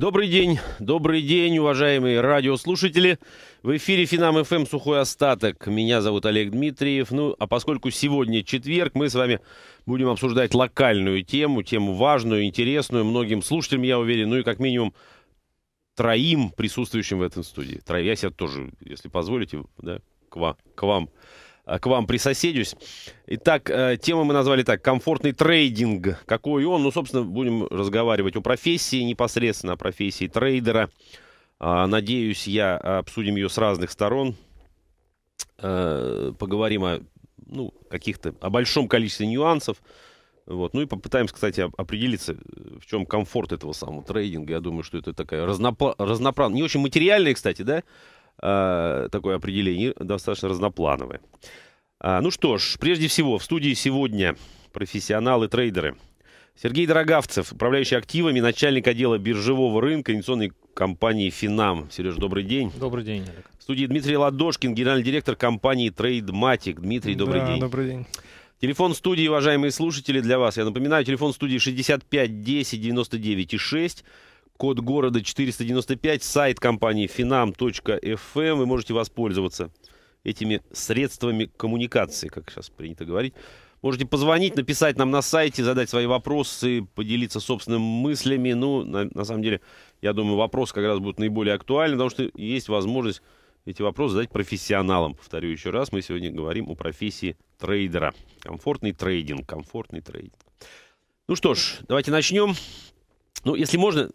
Добрый день, добрый день, уважаемые радиослушатели. В эфире Финам ФМ «Сухой остаток». Меня зовут Олег Дмитриев. Ну, а поскольку сегодня четверг, мы с вами будем обсуждать локальную тему, тему важную, интересную многим слушателям, я уверен, ну и как минимум троим присутствующим в этом студии. Я себя тоже, если позволите, да, к вам, к вам Э, к вам присоседюсь. Итак, э, тему мы назвали так, комфортный трейдинг. Какой он? Ну, собственно, будем разговаривать о профессии непосредственно, о профессии трейдера. А, надеюсь, я э, обсудим ее с разных сторон. Поговорим о ну, каких-то, о большом количестве нюансов. Вот. Ну и попытаемся, кстати, определиться, в чем комфорт этого самого трейдинга. Я думаю, что это такая разнопла... разноправная, не очень материальная, кстати, да, Э, такое определение, достаточно разноплановое. А, ну что ж, прежде всего, в студии сегодня профессионалы-трейдеры. Сергей Дорогавцев, управляющий активами, начальник отдела биржевого рынка инвестиционной компании «Финам». Сереж, добрый день. Добрый день, Олег. В студии Дмитрий Ладошкин, генеральный директор компании «Трейдматик». Дмитрий, добрый да, день. добрый день. Телефон студии, уважаемые слушатели, для вас. Я напоминаю, телефон студии 65 10 99 6 код города 495, сайт компании finam.fm. Эм. Вы можете воспользоваться этими средствами коммуникации, как сейчас принято говорить. Можете позвонить, написать нам на сайте, задать свои вопросы, поделиться собственными мыслями. Ну, на, на самом деле, я думаю, вопрос как раз будет наиболее актуальны, потому что есть возможность эти вопросы задать профессионалам. Повторю еще раз, мы сегодня говорим о профессии трейдера. Комфортный трейдинг, комфортный трейдинг. Ну что ж, давайте начнем. Ну, если можно,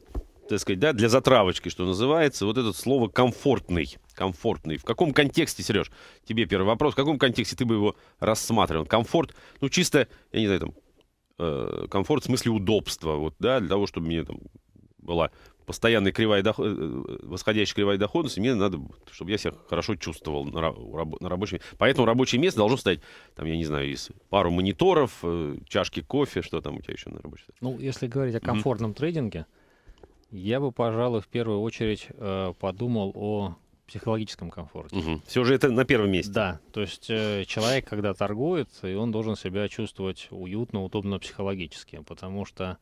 так сказать, да, для затравочки, что называется, вот это слово комфортный. Комфортный. В каком контексте, Сереж, тебе первый вопрос, в каком контексте ты бы его рассматривал? Комфорт, ну, чисто, я не знаю, там, э, комфорт в смысле удобства, вот, да, для того, чтобы мне там была постоянная кривая доход, э, э, восходящая кривая доходности, мне надо, чтобы я себя хорошо чувствовал на, раб, на рабочем месте. Поэтому рабочее место должно стоять, там, я не знаю, из пару мониторов, э, чашки кофе, что там у тебя еще на рабочем месте. Ну, если говорить о комфортном mm-hmm. трейдинге, я бы, пожалуй, в первую очередь э, подумал о психологическом комфорте. Угу. Все же это на первом месте. Да, то есть э, человек, когда торгует, и он должен себя чувствовать уютно, удобно психологически, потому что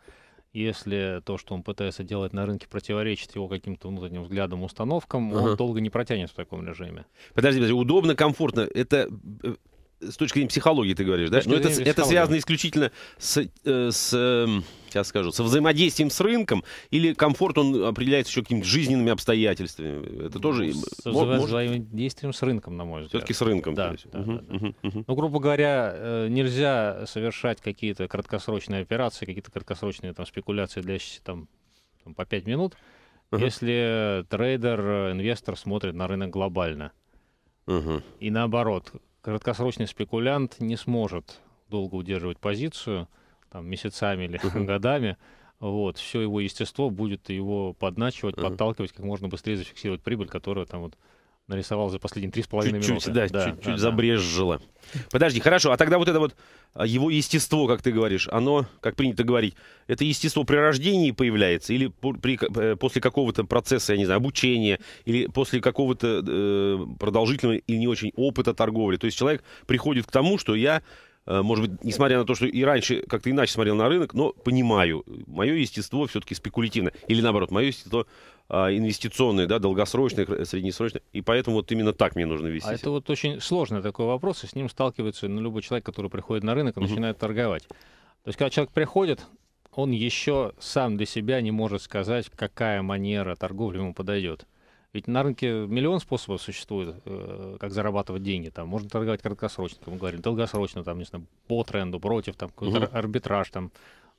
если то, что он пытается делать на рынке, противоречит его каким-то внутренним взглядам, установкам, ага. он долго не протянет в таком режиме. Подожди, подожди, удобно, комфортно. Это э, с точки зрения психологии ты говоришь, да? Но ну, это, это связано исключительно с, э, с эм, сейчас скажу, со взаимодействием с рынком или комфорт он определяется еще какими-то жизненными обстоятельствами? Это тоже... Со может... взаимодействием с рынком, на мой взгляд. Все-таки с рынком. Да, да, угу, да, да. Угу. Ну, грубо говоря, э, нельзя совершать какие-то краткосрочные операции, какие-то краткосрочные там спекуляции, для там, там по 5 минут, угу. если трейдер, э, инвестор смотрит на рынок глобально. Угу. И наоборот, краткосрочный спекулянт не сможет долго удерживать позицию, там, месяцами или годами, вот, все его естество будет его подначивать, подталкивать как можно быстрее зафиксировать прибыль, которая там вот нарисовал за последние три с половиной минуты. Чуть-чуть, да, да, чуть-чуть да, забрезжило. Да. Подожди, хорошо, а тогда вот это вот а, его естество, как ты говоришь, оно, как принято говорить, это естество при рождении появляется или при, э, после какого-то процесса, я не знаю, обучения, или после какого-то э, продолжительного и не очень опыта торговли. То есть человек приходит к тому, что я э, может быть, несмотря на то, что и раньше как-то иначе смотрел на рынок, но понимаю, мое естество все-таки спекулятивно. Или наоборот, мое естество а, инвестиционные, да, долгосрочные, среднесрочные. И поэтому вот именно так мне нужно вести. А это вот очень сложный такой вопрос, и с ним сталкивается ну, любой человек, который приходит на рынок и угу. начинает торговать. То есть, когда человек приходит, он еще сам для себя не может сказать, какая манера торговли ему подойдет. Ведь на рынке миллион способов существует, э, как зарабатывать деньги. Там можно торговать краткосрочно, как мы говорим, долгосрочно, там, не знаю, по тренду, против, там, какой-то арбитраж, там,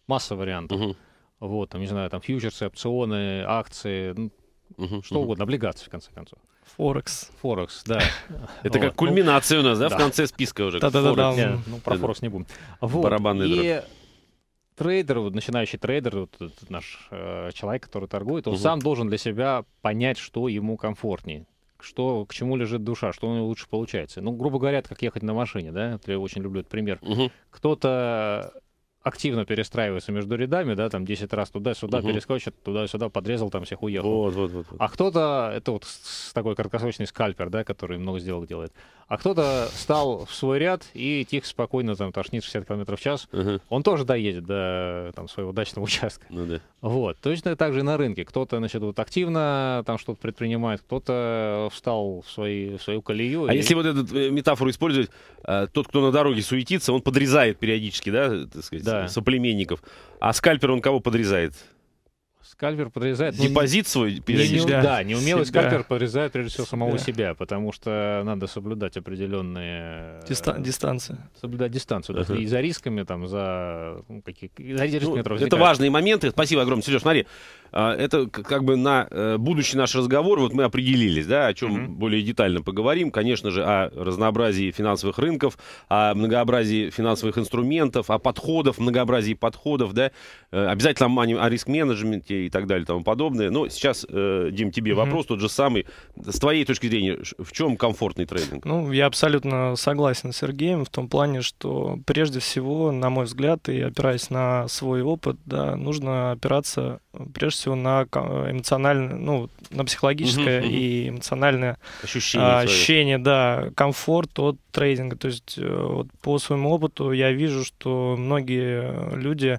масса вариантов. Угу вот, там, не знаю, там фьючерсы, опционы, акции, ну, угу, что угу. угодно, облигации, в конце концов. Форекс. Форекс, да. Это как ну, кульминация у нас, да, в конце списка уже. Да-да-да. Ну, про Форекс не будем. Барабанный дробь трейдер, вот начинающий трейдер, вот наш э, человек, который торгует, он угу. сам должен для себя понять, что ему комфортнее, что к чему лежит душа, что у него лучше получается. Ну, грубо говоря, это как ехать на машине, да? Я очень люблю этот пример. Угу. Кто-то активно перестраивается между рядами, да, там 10 раз туда-сюда угу. перескочит, туда-сюда подрезал, там всех уехал. Вот, вот, вот. А кто-то, это вот с такой краткосрочный скальпер, да, который много сделок делает а кто-то встал в свой ряд и тихо, спокойно там тошнит 60 км в час, uh-huh. он тоже доедет до там, своего дачного участка. Ну, да. Вот. Точно так же и на рынке. Кто-то, значит, вот активно там что-то предпринимает, кто-то встал в, свои, в свою колею. А и... если вот эту э, метафору использовать, э, тот, кто на дороге суетится, он подрезает периодически, да, так сказать, да. соплеменников. А скальпер он кого подрезает? скальпер подрезает... Ну, Депозит свой периодически. Не, не, да. да, неумелый скальпер подрезает, прежде всего, самого себя. потому что надо соблюдать определенные... Э, Дистан- дистанции. Соблюдать дистанцию, и за рисками, там, за... Ну, какие, за рисками, ну, это важные моменты. Спасибо огромное, Сереж. Смотри, а, это как бы на э, будущий наш разговор, вот мы определились, да, о чем mm-hmm. более детально поговорим, конечно же, о разнообразии финансовых рынков, о многообразии финансовых инструментов, о подходах, многообразии подходов, да, э, обязательно о, о риск-менеджменте и так далее и тому подобное. Но сейчас, э, Дим, тебе mm-hmm. вопрос тот же самый. С твоей точки зрения, в чем комфортный трейдинг? Ну, я абсолютно согласен с Сергеем в том плане, что прежде всего, на мой взгляд, и опираясь на свой опыт, да, нужно опираться прежде всего все на эмоциональное, ну, на психологическое угу, и эмоциональное ощущение, а, ощущение да, комфорт от трейдинга. То есть э, вот по своему опыту я вижу, что многие люди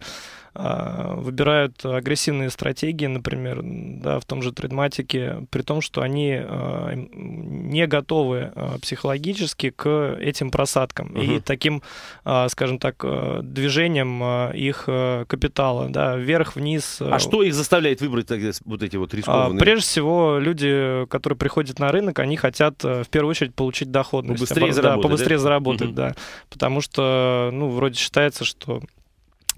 а, выбирают агрессивные стратегии, например, да, в том же трейдматике, при том, что они а, не готовы а, психологически к этим просадкам угу. и таким, скажем так, э, движением их э, капитала, да, вверх-вниз. Э. А что их заставляет выбрать тогда вот эти вот рискованные? Прежде всего, люди, которые приходят на рынок, они хотят в первую очередь получить доходность. Побыстрее да, Побыстрее да? заработать, угу. да. Потому что, ну, вроде считается, что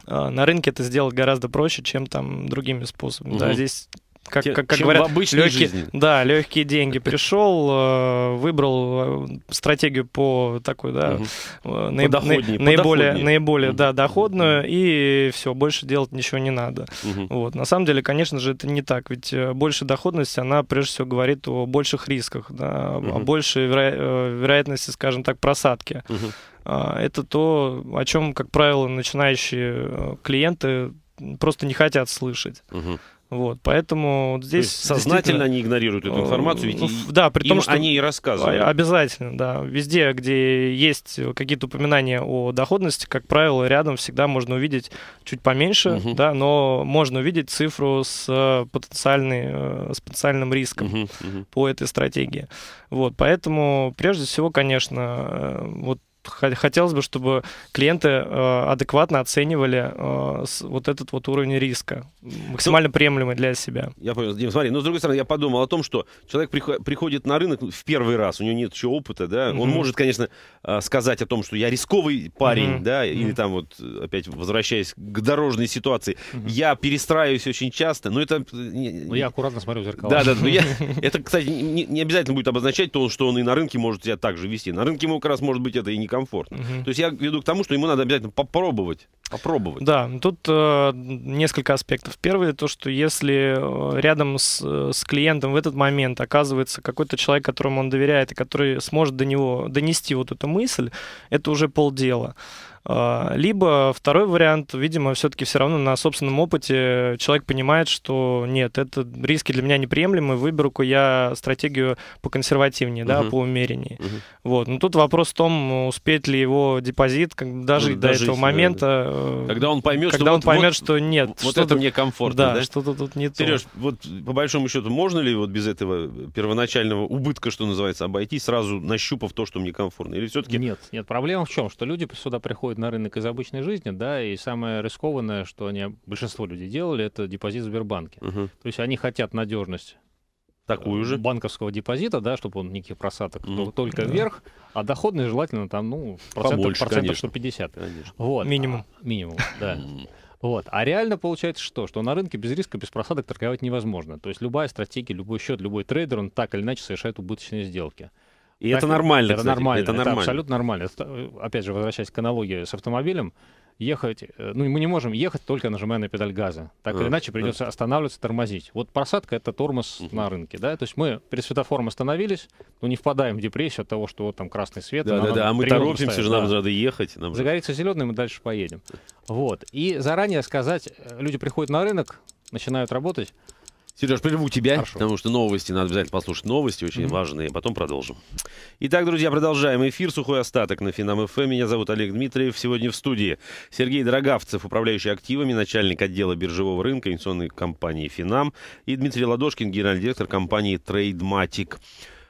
Э, на рынке это сделать гораздо проще, чем там другими способами. Угу. Да, здесь как, Те, как, как говорят, в обычной легкие, жизни. Да, легкие деньги. Пришел, э, выбрал э, стратегию по такой, да, угу. наиб, подоходнее, наиболее, подоходнее. наиболее да, доходную, и все, больше делать ничего не надо. Вот. На самом деле, конечно же, это не так, ведь больше доходность, она прежде всего говорит о больших рисках, да, угу. о большей веро- вероятности, скажем так, просадки. А, это то, о чем, как правило, начинающие клиенты просто не хотят слышать. Вот, поэтому вот здесь То сознательно они игнорируют эту информацию, ведь ну, и, да, при том, что они и рассказывают. Обязательно, да. Везде, где есть какие-то упоминания о доходности, как правило, рядом всегда можно увидеть чуть поменьше, угу. да, но можно увидеть цифру с э, потенциальной, э, с потенциальным риском угу, угу. по этой стратегии. Вот, поэтому прежде всего, конечно, вот хотелось бы, чтобы клиенты э, адекватно оценивали э, вот этот вот уровень риска, максимально ну, приемлемый для себя. Я понял, Дим, смотри, но с другой стороны, я подумал о том, что человек приходит на рынок в первый раз, у него нет еще опыта, да, он mm-hmm. может, конечно, э, сказать о том, что я рисковый парень, mm-hmm. да, mm-hmm. или там вот, опять возвращаясь к дорожной ситуации, mm-hmm. я перестраиваюсь очень часто, но это... Ну, я аккуратно смотрю в зеркало. Да, да, но ну, я... это, кстати, не, не обязательно будет обозначать то, что он и на рынке может себя так же вести. На рынке ему как раз может быть это и никак комфортно. Угу. То есть я веду к тому, что ему надо обязательно попробовать. Попробовать. Да, ну тут э, несколько аспектов. Первое, то, что если э, рядом с, с клиентом в этот момент оказывается какой-то человек, которому он доверяет, и который сможет до него донести вот эту мысль, это уже полдела. А, либо второй вариант, видимо, все-таки все равно на собственном опыте человек понимает, что нет, это риски для меня неприемлемы, выберу-ка я стратегию поконсервативнее, угу. да, по умереннее. Угу. Вот. Но ну, тут вопрос в том, успеет ли его депозит как, даже ну, до этого если, момента. Да. Э, когда он поймет, когда что, он вот, поймет, вот, что нет. Вот что это мне комфортно, да? да? что-то тут не Сереж, то. вот по большому счету, можно ли вот без этого первоначального убытка, что называется, обойти, сразу нащупав то, что мне комфортно? Или все-таки... Нет, нет, проблема в чем, что люди сюда приходят выходят на рынок из обычной жизни, да, и самое рискованное, что они, большинство людей делали, это депозит в Сбербанке. Угу. То есть они хотят надежность такую э, же банковского депозита, да, чтобы он никаких просадок mm только да. вверх, а доходность желательно там, ну, процентов, Побольше, процентов конечно. 150. Конечно. Вот. Минимум. А, минимум, да. Вот. А реально получается что? Что на рынке без риска, без просадок торговать невозможно. То есть любая стратегия, любой счет, любой трейдер, он так или иначе совершает убыточные сделки. И так, это нормально, это кстати. нормально. Это, это нормально. абсолютно нормально. Это, опять же, возвращаясь к аналогии с автомобилем, ехать, э, ну мы не можем ехать только нажимая на педаль газа. Так а, или э, иначе придется да. Э. останавливаться, тормозить. Вот просадка это тормоз угу. на рынке, да. То есть мы перед светофором остановились, но ну, не впадаем в депрессию от того, что вот там красный свет. Да, да, да. А мы торопимся ставим, же, нам да. надо ехать. Нам Загорится же. зеленый, мы дальше поедем. Вот. И заранее сказать, люди приходят на рынок, начинают работать. Сереж, прерву тебя, Хорошо. потому что новости, надо обязательно послушать новости, очень mm-hmm. важные, потом продолжим. Итак, друзья, продолжаем эфир «Сухой остаток» на Финам ФМ. Меня зовут Олег Дмитриев. Сегодня в студии Сергей Дорогавцев, управляющий активами, начальник отдела биржевого рынка инвестиционной компании «Финам», и Дмитрий Ладошкин, генеральный директор компании «Трейдматик».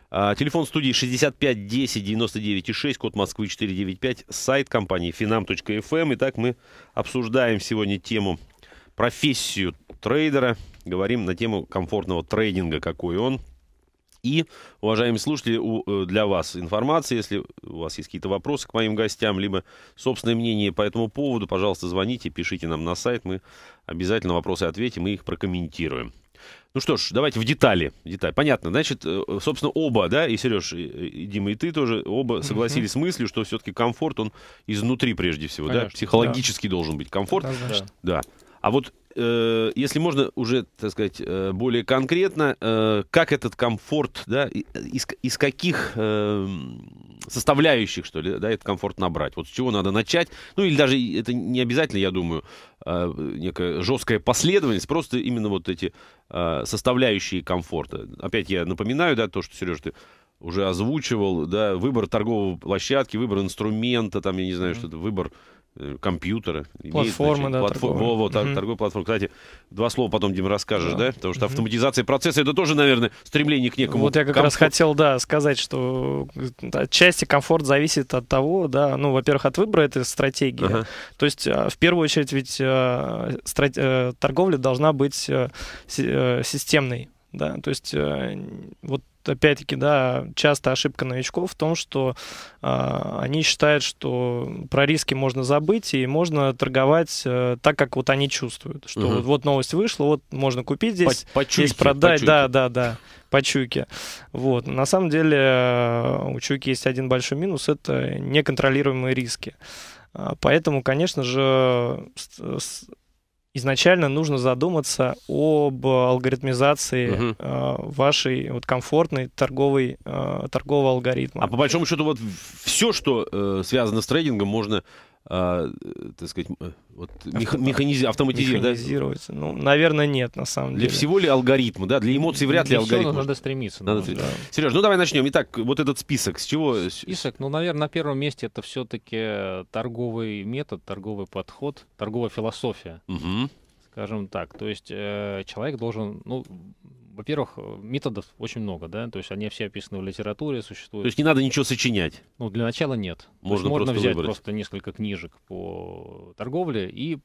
А, телефон студии 65 10 99 6, код Москвы 495, сайт компании finam.fm. Итак, мы обсуждаем сегодня тему профессию трейдера, говорим на тему комфортного трейдинга, какой он. И, уважаемые слушатели, э, для вас информация, если у вас есть какие-то вопросы к моим гостям, либо собственное мнение по этому поводу, пожалуйста, звоните, пишите нам на сайт, мы обязательно вопросы ответим и их прокомментируем. Ну что ж, давайте в детали. детали. Понятно, значит, э, собственно, оба, да, и Сереж, и Дима, и ты тоже, оба согласились mm с мыслью, что все-таки комфорт, он изнутри прежде всего, Конечно, да, психологически да. должен быть комфорт. Это, да. да. А вот э, если можно уже, так сказать, э, более конкретно, э, как этот комфорт, да, э, из, из каких э, составляющих, что ли, да, этот комфорт набрать? Вот с чего надо начать? Ну или даже это не обязательно, я думаю, э, некая жесткая последовательность, просто именно вот эти э, составляющие комфорта. Опять я напоминаю, да, то, что, Сереж, ты уже озвучивал, да, выбор торговой площадки, выбор инструмента, там, я не знаю, mm-hmm. что-то, выбор Э, компьютера. Платформа, да, Платфо... торговая. Во, во, угу. торговая платформа. Кстати, два слова потом, Дим, расскажешь, да? да? Потому что угу. автоматизация процесса — это тоже, наверное, стремление к некому Вот я как комфорт. раз хотел, да, сказать, что э, отчасти комфорт зависит от того, да, ну, во-первых, от выбора этой стратегии. Ага. То есть, а, в первую очередь, ведь а, страт... Э, торговля должна быть системной, да, то есть вот опять-таки, да, часто ошибка новичков в том, что э, они считают, что про риски можно забыть и можно торговать э, так, как вот они чувствуют, что угу. вот, вот новость вышла, вот можно купить здесь, по, по чуйке, здесь продать, по да, да, да, по чуйке. Вот. На самом деле э, у чуйки есть один большой минус – это неконтролируемые риски. А, поэтому, конечно же, изначально нужно задуматься об э, алгоритмизации угу. вашей вот комфортной торговой э, торгового алгоритма. А по большому счету вот все, что связано с трейдингом, можно а, э, так сказать, э, вот, мех, механиз, автоматизировать? Механизировать? Да? Ну, наверное, нет, на самом деле. Для всего ли алгоритм, да? Для эмоций вряд для ли алгоритм. Надо стремиться. Надо да. Сереж, ну давай начнем. Итак, вот этот список, с чего? Список, ну, наверное, на первом месте это все-таки торговый метод, торговый подход, торговая философия. Угу скажем так. То есть э, человек должен, ну, во-первых, э, методов очень много, да, то есть они все описаны в литературе, существуют. То есть не надо ничего сочинять? Ну, для начала нет. Можно, можно просто взять выбрать. просто несколько книжек по торговле и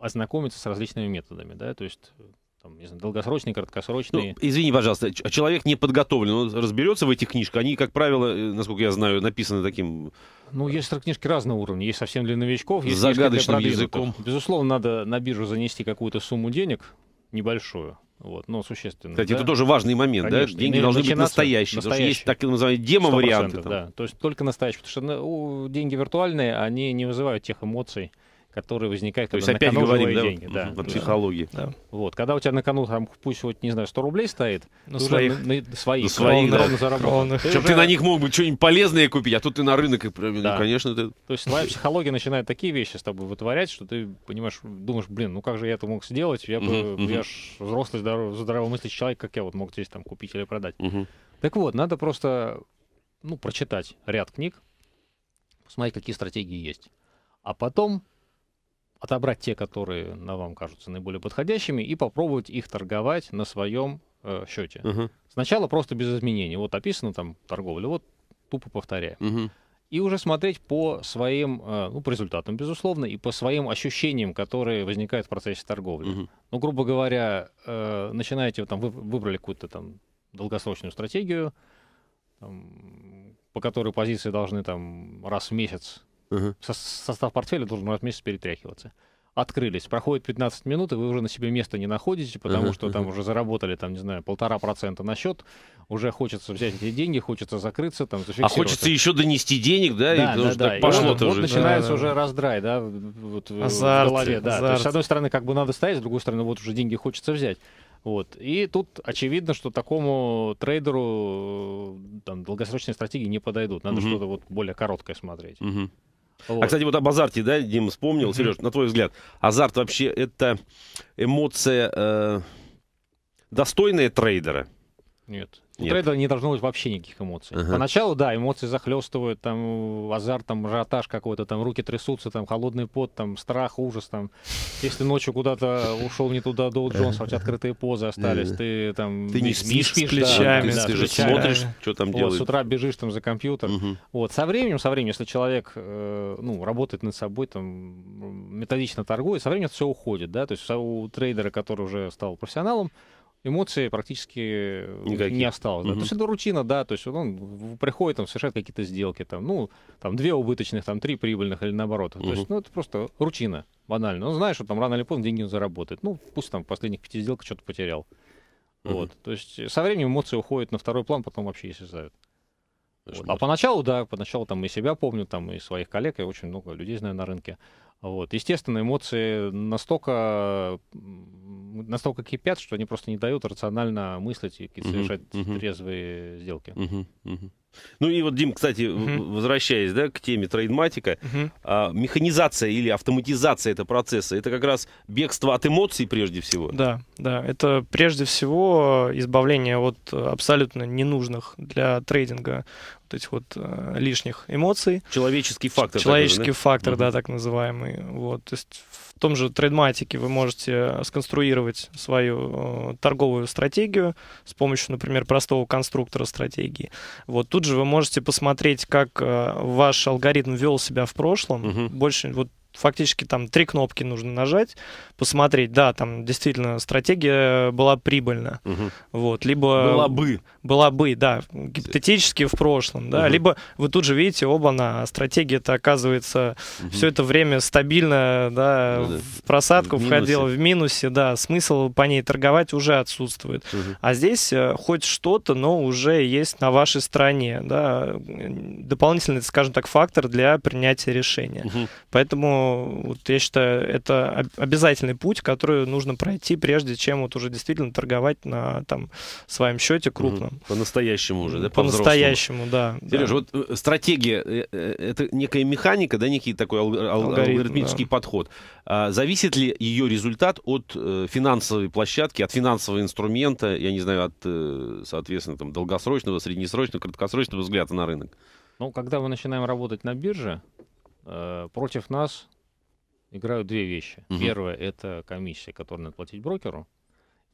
ознакомиться с различными методами, да, то есть э, не знаю, долгосрочные, краткосрочные. Ну, извини, пожалуйста, человек не подготовлен, он разберется в этих книжках, они, как правило, э, насколько я знаю, написаны таким... Ну, есть книжки разного уровня, есть совсем для новичков, есть загадочным для языком. Безусловно, надо на биржу занести какую-то сумму денег небольшую, вот, но существенно. Кстати, да? это тоже важный момент, Конечно. да? Деньги должны быть настоящие, настоящие, потому что есть так называемые демо-варианты. Да, то есть только настоящие, потому что ну, деньги виртуальные, они не вызывают тех эмоций, которые возникают, То когда есть опять говорим, да, деньги. Да, о психологии. Да. Вот, когда у тебя на кону, там, пусть вот, не знаю, 100 рублей стоит, ну, своих. На, на, своих, на своих да. заработанных. Причем ты, ты на них мог бы что-нибудь полезное купить, а тут ты на рынок, и, ну, да. ну, конечно, ты... То есть твоя психология начинает такие вещи с тобой вытворять, что ты, понимаешь, думаешь, блин, ну как же я это мог сделать, я бы, uh-huh, я ж взрослый, здоров, здравомыслящий человек, как я вот мог здесь там купить или продать. Uh-huh. Так вот, надо просто, ну, прочитать ряд книг, посмотреть, какие стратегии есть. А потом отобрать те, которые на вам кажутся наиболее подходящими, и попробовать их торговать на своем э, счете. Угу. Сначала просто без изменений. Вот описано там торговля, вот тупо повторяем. Угу. И уже смотреть по своим, э, ну, по результатам, безусловно, и по своим ощущениям, которые возникают в процессе торговли. Угу. Ну, грубо говоря, э, начинаете, там, вы выбрали какую-то там долгосрочную стратегию, там, по которой позиции должны там раз в месяц со состав портфеля должен раз в месяц перетряхиваться. Открылись. Проходит 15 минут, и вы уже на себе места не находите, потому что там уже заработали, там, не знаю, полтора процента на счет. Уже хочется взять эти деньги, хочется закрыться, там, А хочется еще донести денег, да? Да, и, да, да. пошло-то вот, уже. Вот начинается да, да. уже раздрай, да, вот э, азарт, в голове. Да. То есть, с одной стороны, как бы надо стоять, с другой стороны, вот уже деньги хочется взять. Вот. И тут очевидно, что такому трейдеру э, там, долгосрочные стратегии не подойдут. Надо угу. что-то вот более короткое смотреть. Угу. Вот. А, кстати, вот об азарте, да, Дим, вспомнил. Mm-hmm. Сереж, на твой взгляд, азарт вообще это эмоция э, достойная трейдера? Нет. Нет. У трейдера не должно быть вообще никаких эмоций. Ага. Поначалу, да, эмоции захлестывают, там, азарт, там, ажиотаж какой-то, там, руки трясутся, там, холодный пот, там, страх, ужас, там. Если ночью куда-то ушел не туда Доу Джонс, у тебя открытые позы остались, ты там... Ты не спишь, спишь плечами, да, да, ты же смотришь, что там вот, делают. с утра бежишь там за компьютер. Угу. Вот, со временем, со временем, если человек, э, ну, работает над собой, там, методично торгует, со временем это все уходит, да, то есть у трейдера, который уже стал профессионалом, эмоций практически э, Никаких. не осталось. Да. Угу. То есть это рутина, да, то есть он приходит, там совершает какие-то сделки, там, ну, там две убыточных, там три прибыльных или наоборот. Угу. То есть, ну, это просто рутина, банально. Он знает, что там рано или поздно деньги он заработает. Ну, пусть там в последних пяти сделках что-то потерял. Угу. Вот. То есть э, со временем эмоции уходят на второй план, потом вообще исчезают. Вот. А поначалу, да, поначалу там и себя помню, там и своих коллег, и очень много людей знаю на рынке. Вот. Естественно, эмоции настолько, настолько кипят, что они просто не дают рационально мыслить и совершать uh-huh, трезвые сделки. Uh-huh, uh-huh. Ну и вот, Дим, кстати, угу. возвращаясь да, к теме трейдматика, угу. а, механизация или автоматизация этого процесса, это как раз бегство от эмоций прежде всего. Да, да, это прежде всего избавление от абсолютно ненужных для трейдинга вот этих вот э, лишних эмоций. Человеческий фактор. Человеческий такой, фактор, угу. да, так называемый. Вот, то есть в том же трейдматике вы можете сконструировать свою э, торговую стратегию с помощью, например, простого конструктора стратегии. Вот тут же вы можете посмотреть, как э, ваш алгоритм вел себя в прошлом. Угу. Больше вот фактически там три кнопки нужно нажать, посмотреть, да, там действительно стратегия была прибыльна, угу. вот, либо... Была бы. Была бы, да, гипотетически в прошлом, да, угу. либо вы тут же видите, оба-на, стратегия-то оказывается угу. все это время стабильно, да, ну да. в просадку в входила, в минусе, да, смысл по ней торговать уже отсутствует. Угу. А здесь э, хоть что-то, но уже есть на вашей стороне, да, дополнительный, скажем так, фактор для принятия решения. Угу. Поэтому вот, я считаю, это обязательный путь, который нужно пройти, прежде чем вот уже действительно торговать на там своем счете крупном. Угу. По-настоящему уже, да? По-настоящему, да. Сереж, да. вот э, стратегия э, — э, это некая механика, да, некий такой ал- ал- Алгоритм, алгоритмический да. подход. А, зависит ли ее результат от э, финансовой площадки, от финансового инструмента, я не знаю, от, э, соответственно, там, долгосрочного, среднесрочного, краткосрочного взгляда на рынок? Ну, когда мы начинаем работать на бирже, э, против нас играют две вещи. Угу. Первое — это комиссия, которую надо платить брокеру.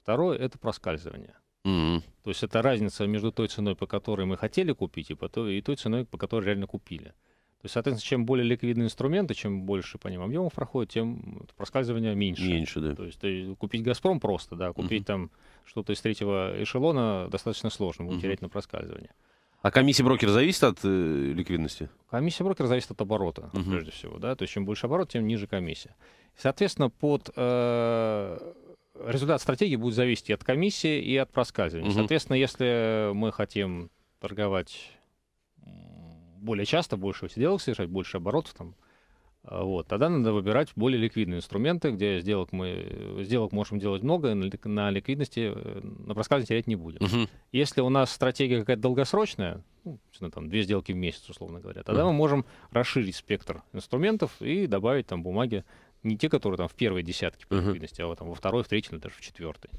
Второе — это проскальзывание. Угу. То есть это разница между той ценой, по которой мы хотели купить, и, по той, и той ценой, по которой реально купили. То есть, соответственно, чем более ликвидные инструменты, чем больше по ним объемов проходит, тем проскальзывание меньше. Меньше, да. То есть ты, э, купить «Газпром» просто, да, купить угу. там что-то из третьего эшелона достаточно сложно, будет угу. терять на проскальзывание. А комиссия брокера зависит от э, ликвидности? Комиссия брокера зависит от оборота, угу. прежде всего. Да? То есть чем больше оборот, тем ниже комиссия. Соответственно, под э, результат стратегии будет зависеть и от комиссии, и от проскальзывания. Угу. Соответственно, если мы хотим торговать более часто, больше сделок совершать, больше оборотов, там, а, вот. Тогда надо выбирать более ликвидные инструменты, где сделок мы сделок можем делать много, на, ликвидности, э, на просказе терять не будем. Угу. Если у нас стратегия какая-то долгосрочная, ну, там, две сделки в месяц, условно говоря, тогда угу. мы можем расширить спектр инструментов и добавить там бумаги не те, которые там в первой десятке по ликвидности, угу. а вот, там, во второй, в третьей, ну, даже в четвертой.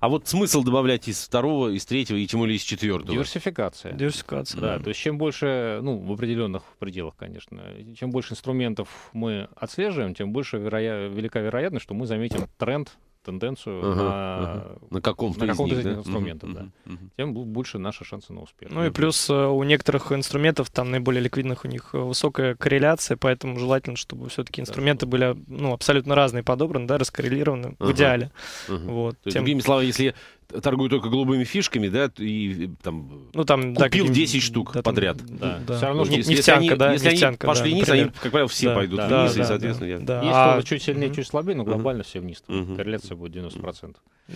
А вот смысл добавлять из второго, из третьего и тем более из четвертого? Диверсификация. Диверсификация. Да, да, то есть чем больше, ну, в определенных пределах, конечно, чем больше инструментов мы отслеживаем, тем больше вероя... велика вероятность, что мы заметим тренд тенденцию ага, на, ага. на каком-то на каком из, них, да? инструментов, uh-huh. да, угу. Uh-huh. тем больше наши шансы на успех. Ну и плюс э, у некоторых инструментов, там наиболее ликвидных, у них э, высокая корреляция, поэтому желательно, чтобы все-таки инструменты да, были ну, абсолютно разные подобраны, да, раскоррелированы ага. в идеале. Ага. Вот. То есть, тем... Другими словами, если торгую только голубыми фишками, да, и там, ну, там купил да, 10 штук да, подряд. Да, да. Все равно если, нефтянка, если они, да, если нефтянка, они пошли да, вниз, например. они, как правило, все да, пойдут да, вниз, да, и, соответственно, да, я... Да. Есть а... чуть сильнее, чуть слабее, но глобально uh все вниз. uh Корреляция будет 90%. uh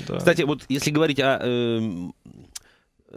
Да. Кстати, вот если говорить о э,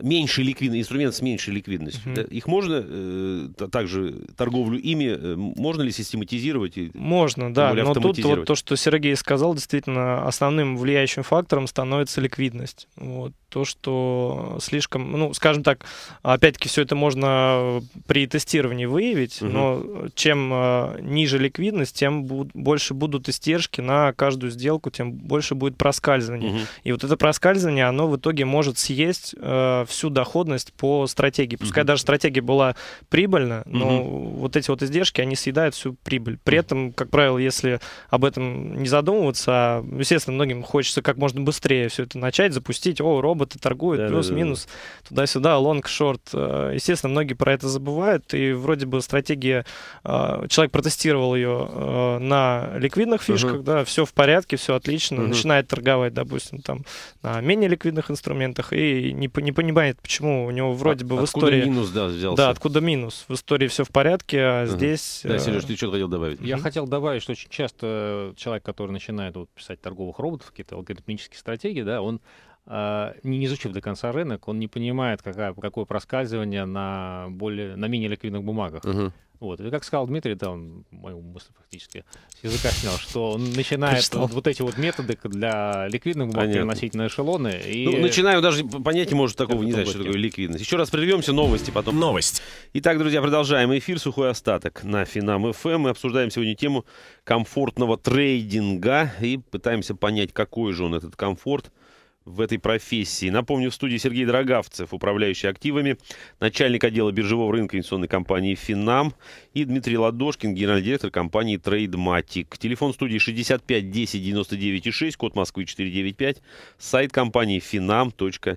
меньше ликвидный инструмент с меньшей ликвидностью. Угу. Да, их можно э, также торговлю ими э, можно ли систематизировать? И, можно, да. Но тут вот то, что Сергей сказал, действительно основным влияющим фактором становится ликвидность. Вот то, что слишком, ну, скажем так, опять-таки все это можно при тестировании выявить, угу. но чем э, ниже ликвидность, тем буд больше будут истержки на каждую сделку, тем больше будет проскальзывание. Угу. И вот это проскальзывание, оно в итоге может съесть э, всю доходность по стратегии. Пускай mm-hmm. даже стратегия была прибыльна, но mm-hmm. вот эти вот издержки, они съедают всю прибыль. При этом, как правило, если об этом не задумываться, а, естественно, многим хочется как можно быстрее все это начать, запустить, о, роботы торгуют, да, плюс-минус, да, да. туда-сюда, лонг-шорт. Э, естественно, многие про это забывают, и вроде бы стратегия, э, человек протестировал ее э, на ликвидных фишках, uh-huh. да, все в порядке, все отлично, uh-huh. начинает торговать, допустим, там на менее ликвидных инструментах и не, не, не понимает, почему у него а вроде От, бы в истории... Откуда минус, да, взялся. Да, откуда минус. В истории все в порядке, а угу. здесь... Да, э, Сереж, ты что хотел добавить? Я угу. хотел добавить, что очень часто человек, который начинает вот, писать торговых роботов, какие-то алгоритмические стратегии, да, он а, не изучив до конца рынок, он не понимает, какая, какое проскальзывание на, более, на менее ликвидных бумагах. Uh-huh. Вот. И как сказал Дмитрий, там, мою мысль фактически с языка снял, что он начинает Вот, вот эти вот методы для ликвидных бумаг Понятно. переносить на эшелоны. И... Ну, начинаю даже понять, может, такого не знать, что такое ликвидность. Еще раз прервемся, новости потом. Новость. Итак, друзья, продолжаем эфир «Сухой остаток» на Финам ФМ. Эм. Мы обсуждаем сегодня тему комфортного трейдинга и пытаемся понять, какой же он, этот комфорт – в этой профессии. Напомню, в студии Сергей Дрогавцев, управляющий активами, начальник отдела биржевого рынка инвестиционной компании «Финам» и Дмитрий Ладошкин, генеральный директор компании «Трейдматик». Телефон студии 65 10 99 6, код Москвы 495, сайт компании «Финам.фм».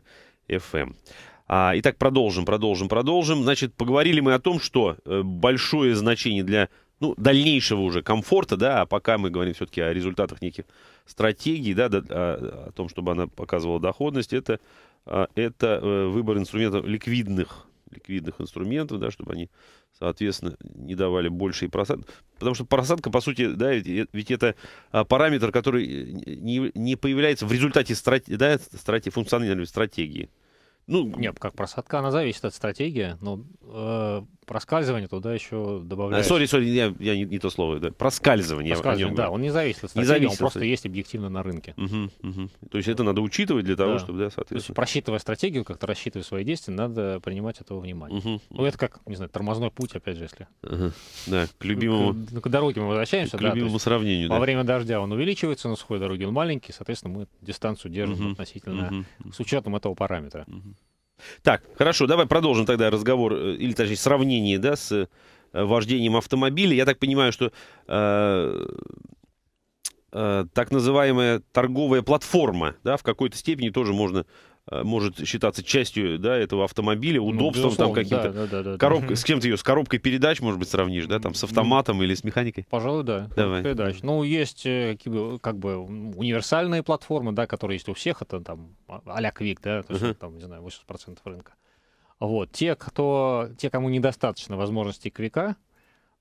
Эм». А, итак, продолжим, продолжим, продолжим. Значит, поговорили мы о том, что э, большое значение для ну, дальнейшего уже комфорта, да, а пока мы говорим все-таки о результатах неких стратегий, да, да о, а, о том, чтобы она показывала доходность, это, а, это э, выбор инструментов ликвидных, ликвидных инструментов, да, чтобы они, соответственно, не давали большие просадки. Потому что просадка, по сути, да, ведь, э, ведь это а, параметр, который э, не, не появляется в результате страт... да, страт... функциональной стратегии. Ну, Нет, как просадка, она зависит от стратегии, но э, проскальзывание туда еще а, добавляется. Сори, сори, я, я не, не то слово. Да. Проскальзывание. проскальзывание нем, да, он не зависит от стратегии, не зависит он просто от... есть объективно на рынке. Угу, угу. То есть это надо учитывать для того, да. чтобы, да, соответственно. То есть, просчитывая стратегию, как-то рассчитывая свои действия, надо принимать этого внимание. Угу. Ну, это как, не знаю, тормозной путь, опять же, если. Угу. Да, к любимому... К, ну, к дороге мы возвращаемся. К да, любимому сравнению, да. Во время дождя он увеличивается, на сухой дороге он маленький, соответственно, мы дистанцию держим угу. относительно, угу. с учетом этого параметра. Угу. Так, хорошо, давай продолжим тогда разговор, э, или точнее сравнение, да, с э, вождением автомобиля. Я так понимаю, что э, э, так называемая торговая платформа, да, в какой-то степени тоже можно Э, может считаться частью да, этого автомобиля, ну, удобством ну, там каким-то. Да, да, да, Коробка, да. С кем ты ее? С коробкой передач, может быть, сравнишь, да, там с ну, автоматом ну, или с механикой? Пожалуй, да. Давай. Передач. Ну, есть э, как бы универсальные платформы, да, которые есть у всех, это там а-, а-ля Квик, да, то uh-huh. там, не знаю, 80% рынка. Вот. Те, кто, те, кому недостаточно возможностей Квика,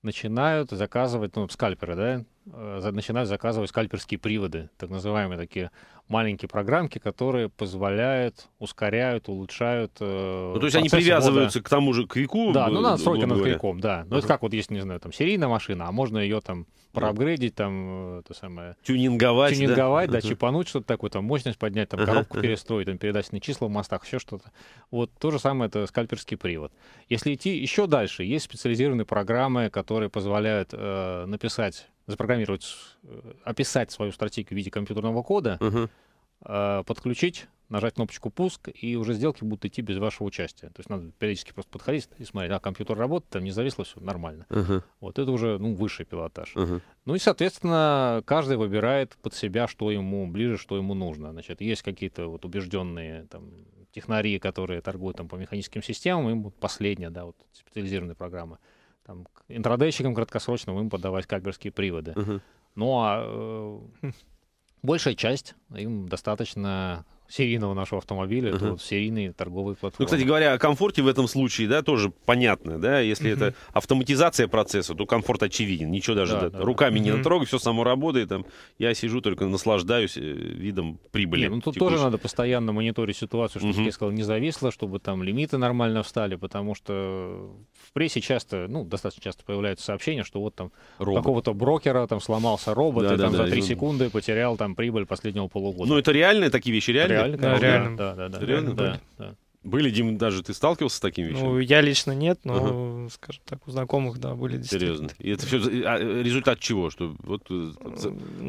начинают заказывать, ну, скальперы, да, Э, начинают заказывать скальперские приводы, так называемые такие маленькие программки, которые позволяют, ускоряют, улучшают. Э, ну, то есть они привязываются года. к тому же квику? Да, ну надо сроки над квиком, да. Ну uh это как вот есть, не знаю, там серийная машина, а можно ее там ну. проапгрейдить, там э, то самое. Тюнинговать. Тюнинговать, да, да чипануть что-то такое, там мощность поднять, там коробку перестроить, там передачные числа в мостах, еще что-то. Вот то же самое это скальперский привод. Если идти еще дальше, есть специализированные программы, которые позволяют э, написать запрограммировать, э, описать свою стратегию в виде компьютерного кода, угу. подключить, нажать кнопочку «Пуск», и уже сделки будут идти без вашего участия. То есть надо периодически просто подходить и смотреть, а компьютер работает, там не зависло, все нормально. Угу. Вот это уже ну, высший пилотаж. Угу. Ну и, соответственно, каждый выбирает под себя, что ему ближе, что ему нужно. Значит, есть какие-то вот убежденные там, технари, которые торгуют там, по механическим системам, им последняя, да, вот специализированная программа. программы там, интрадейщикам краткосрочным им подавать кабельские приводы. Uh-huh. Ну а э, большая часть им достаточно серийного нашего автомобиля, uh-huh. это вот серийные торговые платформы. Ну, кстати говоря, о комфорте в этом случае, да, тоже понятно, да, если uh-huh. это автоматизация процесса, то комфорт очевиден, ничего даже да, да, да, руками uh-huh. не натрогай, все само работает, там, я сижу только наслаждаюсь э, видом прибыли. Нет, ну, тут текущей. тоже надо постоянно мониторить ситуацию, чтобы, uh-huh. я сказал, не зависло, чтобы там лимиты нормально встали, потому что в прессе часто, ну, достаточно часто появляются сообщения, что вот там какого-то брокера там сломался робот, да, и да, там да, за 3 секунды потерял там прибыль последнего полугода. Ну, это реальные такие вещи, реально реально? Да, реально. Да, да, да. Реально, да. Были, Дим, даже ты сталкивался с такими вещами? Ну, я лично нет, но, Uh-huh. скажем так, у знакомых, да, были Серьезно? И это все а результат чего? Что вот э,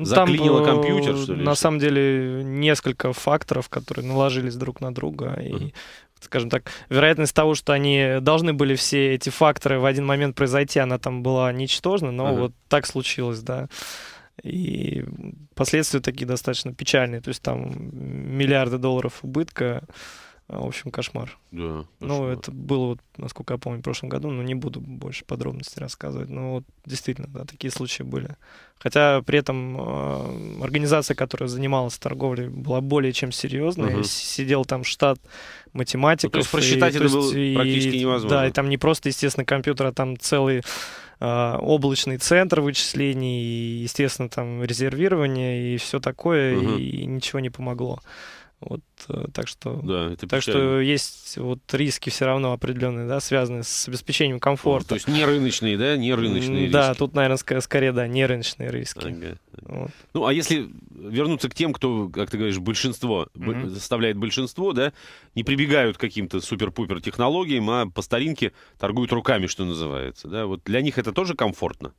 заклинило Там, компьютер, что ли? На самом деле несколько факторов, которые наложились друг на друга, Uh-huh. и скажем так, вероятность того, что они должны были все эти факторы в один момент произойти, она там была ничтожна, но Uh-huh. вот так случилось, да. И последствия такие достаточно печальные. То есть там миллиарды долларов убытка. В общем, кошмар. Да. Ну, кошмар. Ну, это было, вот, насколько я помню, в прошлом году, но не буду больше подробностей рассказывать. Но вот действительно, да, такие случаи были. Хотя при этом э, организация, которая занималась торговлей, была более чем серьезной. Угу. Сидел там штат математиков. Ну, то есть просчитать и, это то есть, было и, практически невозможно. Да, и там не просто, естественно, компьютер, а там целый а, облачный центр вычислений, и, естественно, там резервирование и все такое, угу. и ничего не помогло. Вот, э, так что, да, это так что есть вот риски все равно определенные, да, связанные с обеспечением ну, комфорта. О, то есть не рыночные, да, не рыночные да, риски. тут, наверное, скорее, скорее да, не рыночные риски. Ага, ага. Вот. Ну, а если вернуться к тем, кто, как ты говоришь, большинство, mm-hmm. составляет большинство, да, не прибегают к каким-то супер-пупер технологиям, а по старинке торгуют руками, что называется, да, вот для них это тоже комфортно?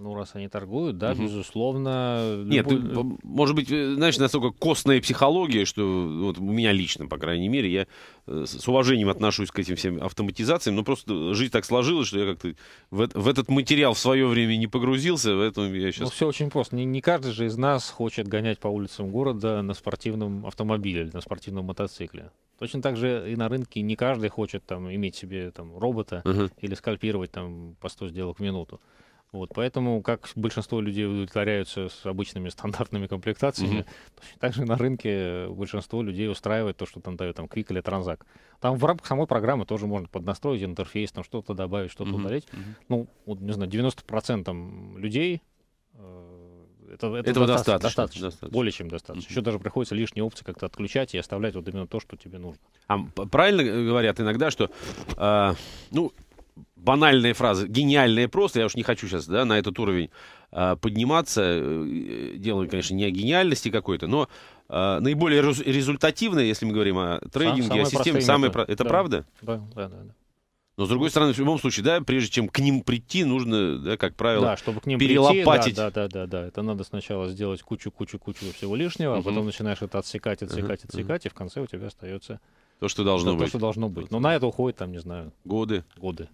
Ну, раз они торгуют, да, угу. безусловно. Любой... Нет, ты, э, может быть, э, знаешь, настолько костная психология, что вот у меня лично, по крайней мере, я э, с уважением отношусь к этим всем автоматизациям, но просто жизнь так сложилась, что я как-то в, в этот материал в свое время не погрузился, поэтому я сейчас... Ну, все очень просто. Не, не каждый же из нас хочет гонять по улицам города на спортивном автомобиле или на спортивном мотоцикле. Точно так же и на рынке не каждый хочет там иметь себе там робота uh-huh. или скальпировать там по 100 сделок в минуту. Вот, поэтому, как большинство людей удовлетворяются с обычными стандартными комплектациями, mm-hmm. также на рынке большинство людей устраивает то, что там дают там Quick или Транзак. Там в рамках самой программы тоже можно поднастроить интерфейс, там что-то добавить, что-то mm-hmm. удалить. Mm-hmm. Ну, вот, не знаю, 90% людей э, это, это этого достаточно, достаточно, достаточно. Более чем достаточно. Mm-hmm. Еще даже приходится лишние опции как-то отключать и оставлять вот именно то, что тебе нужно. А правильно э, говорят иногда, что э, ну, банальные фразы, гениальные просто, я уж не хочу сейчас да, на этот уровень а, э, подниматься, дело, конечно, не о гениальности какой-то, но э, наиболее результативная, если мы говорим о трейдинге, Сам, о системе, самое про... это да. правда? Да, да, да. да. Но, с другой стороны, в любом случае, да, прежде чем к ним прийти, нужно, да, как правило, да, чтобы к ним перелопатить. Прийти, да, да, да, да, да. Это надо сначала сделать кучу-кучу-кучу всего лишнего, угу. а потом начинаешь это отсекать, отсекать, угу. отсекать, угу. и в конце у тебя остается... То, что должно что, быть. То, что должно быть. Но на это уходит, там, не знаю... Годы. Годы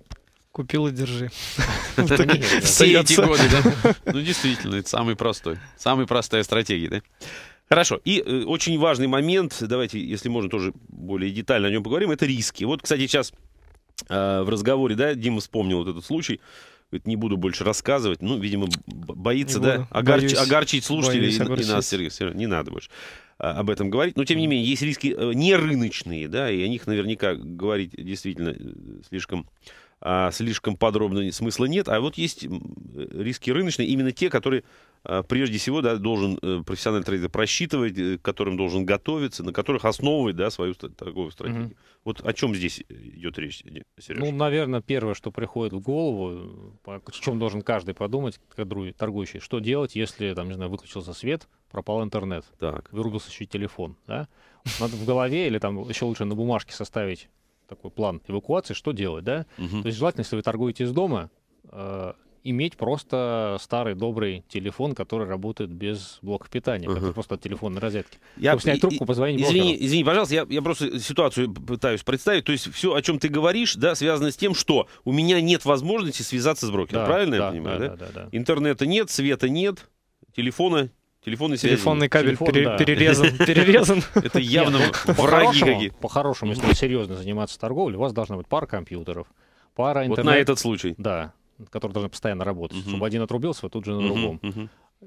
купил и держи. Все эти годы, да? Ну, действительно, это самый простой. Самая простая стратегия, да? Хорошо. И э, очень важный момент, давайте, если можно, тоже более детально о нем поговорим, это риски. Вот, кстати, сейчас э, в разговоре, да, Дима вспомнил вот этот случай. Говорит, не буду больше рассказывать. Ну, видимо, боится, да, буду. огарч... Боюсь. огорчить слушателей боюсь, и, огорчить. и нас, Сергей, Сергей, не надо больше а, об этом говорить. Но, тем не менее, есть риски э, не рыночные, да, и о них наверняка говорить действительно слишком а, слишком подробно смысла нет. А вот есть риски рыночные, именно те, которые а, прежде всего да, должен э, профессиональный трейдер просчитывать, э, к которым должен готовиться, на которых основывать да, свою торговую стратегию. mm Вот о чем здесь идет речь, Сережа? Ну, наверное, первое, что приходит в голову, о чем должен каждый подумать, торгующий, что делать, если, там, не знаю, выключился свет, пропал интернет, так. вырубился еще телефон, да? Надо в голове или там еще лучше на бумажке составить такой план эвакуации, что делать, да? Угу. То есть желательно, если вы торгуете из дома, э, иметь просто старый добрый телефон, который работает без блока питания, uh который просто от телефонной розетки. Я Чтобы снять трубку, позвонить извини, извини, пожалуйста, я, я просто ситуацию пытаюсь представить. То есть все, о чем ты говоришь, да, связано с тем, что у меня нет возможности связаться с брокером. Да, правильно да, я понимаю? Да, да? Да, да, да. Интернета нет, света нет, телефона Телефонный, Телефонный кабель Телефон, пере, да. перерезан. перерезан. Это явно ну, враги какие. По-хорошему, если серьезно заниматься торговлей, у вас должна быть пара компьютеров, пара интернет... Вот на этот случай. Да, который должен постоянно работать. Чтобы один отрубился, вы тут же на другом.